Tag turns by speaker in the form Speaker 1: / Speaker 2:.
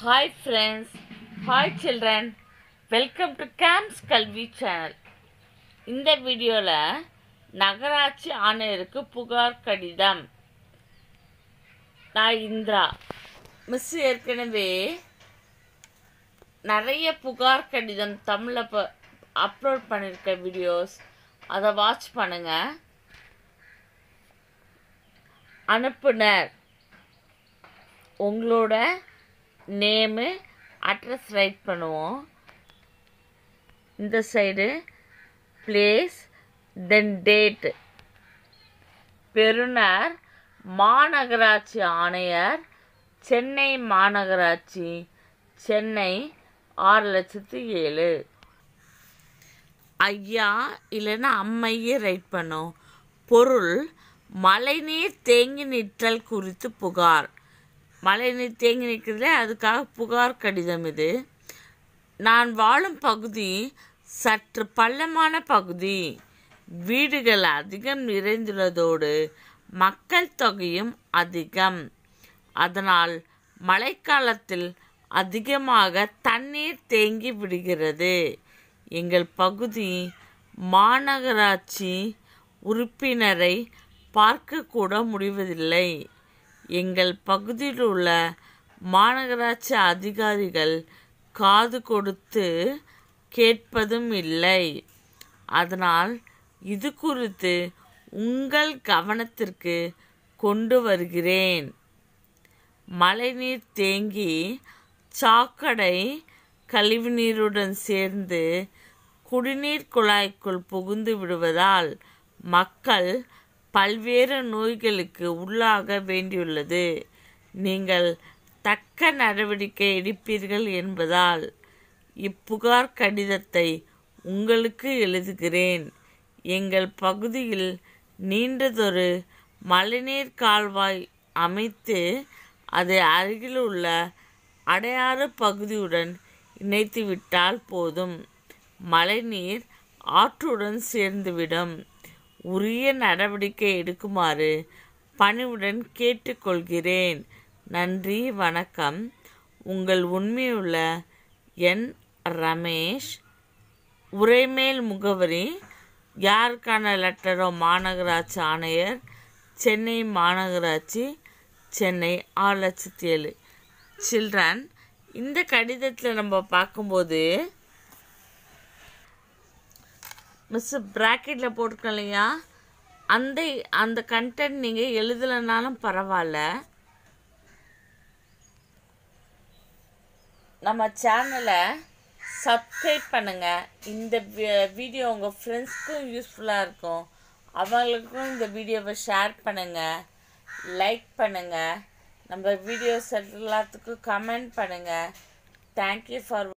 Speaker 1: hi friends hi children welcome to games கல்வி channel இந்த வீடியோவில் நகராட்சி ஆணையருக்கு புகார் கடிதம் நான் இந்திரா மிஸ் ஏற்கனவே நிறைய புகார் கடிதம் தமிழில் ப அப்லோட் பண்ணியிருக்க வீடியோஸ் அதை வாட்ச் பண்ணுங்கள் அனுப்புனர் உங்களோட நேமு அட்ரஸ் ரைட் பண்ணுவோம் இந்த சைடு பிளேஸ் தென் டேட்டு பெருனர் மாநகராட்சி ஆணையர் சென்னை மாநகராட்சி சென்னை ஆறு லட்சத்து ஏழு ஐயா இல்லைன்னா அம்மையே ரைட் பண்ணும் பொருள் மழைநீர் தேங்கி நிற்றல் குறித்து புகார் மழை நீர் தேங்கி நிற்கிறதுல அதுக்காக புகார் கடிதம் இது நான் வாழும் பகுதி சற்று பள்ளமான பகுதி வீடுகள் அதிகம் நிறைந்துள்ளதோடு மக்கள் தொகையும் அதிகம் அதனால் மழைக்காலத்தில் அதிகமாக தண்ணீர் தேங்கி விடுகிறது எங்கள் பகுதி மாநகராட்சி உறுப்பினரை பார்க்கக்கூட முடிவதில்லை எங்கள் பகுதியில் உள்ள மாநகராட்சி அதிகாரிகள் காது கொடுத்து கேட்பதும் இல்லை அதனால் இது குறித்து உங்கள் கவனத்திற்கு கொண்டு வருகிறேன் மழைநீர் தேங்கி சாக்கடை கழிவுநீருடன் சேர்ந்து குடிநீர் குழாய்க்குள் புகுந்து விடுவதால் மக்கள் பல்வேறு நோய்களுக்கு உள்ளாக வேண்டியுள்ளது நீங்கள் தக்க நடவடிக்கை எடுப்பீர்கள் என்பதால் இப்புகார் கடிதத்தை உங்களுக்கு எழுதுகிறேன் எங்கள் பகுதியில் நீண்டதொரு மழைநீர் கால்வாய் அமைத்து அதை அருகில் உள்ள அடையாறு பகுதியுடன் இணைத்துவிட்டால் போதும் மழைநீர் ஆற்றுடன் சேர்ந்துவிடும் உரிய நடவடிக்கை எடுக்குமாறு பணிவுடன் கேட்டுக்கொள்கிறேன் நன்றி வணக்கம் உங்கள் உண்மையுள்ள என் ரமேஷ் உரைமேல் முகவரி யாருக்கான லெட்டரோ மாநகராட்சி ஆணையர் சென்னை மாநகராட்சி சென்னை ஆறு லட்சத்தி ஏழு சில்ட்ரன் இந்த கடிதத்தில் நம்ம பார்க்கும்போது மிஸ்ஸு ப்ராக்கெட்டில் போட்டிருக்கோம் இல்லையா அந்த அந்த கண்டென்ட் நீங்கள் எழுதலைனாலும் பரவாயில்ல நம்ம சேனலை சப்ஸ்கிரைப் பண்ணுங்கள் இந்த வீடியோ உங்கள் ஃப்ரெண்ட்ஸ்க்கும் யூஸ்ஃபுல்லாக இருக்கும் அவங்களுக்கும் இந்த வீடியோவை ஷேர் பண்ணுங்கள் லைக் பண்ணுங்கள் நம்ம வீடியோஸ் எல்லாத்துக்கும் கமெண்ட் பண்ணுங்கள் தேங்க்யூ ஃபார்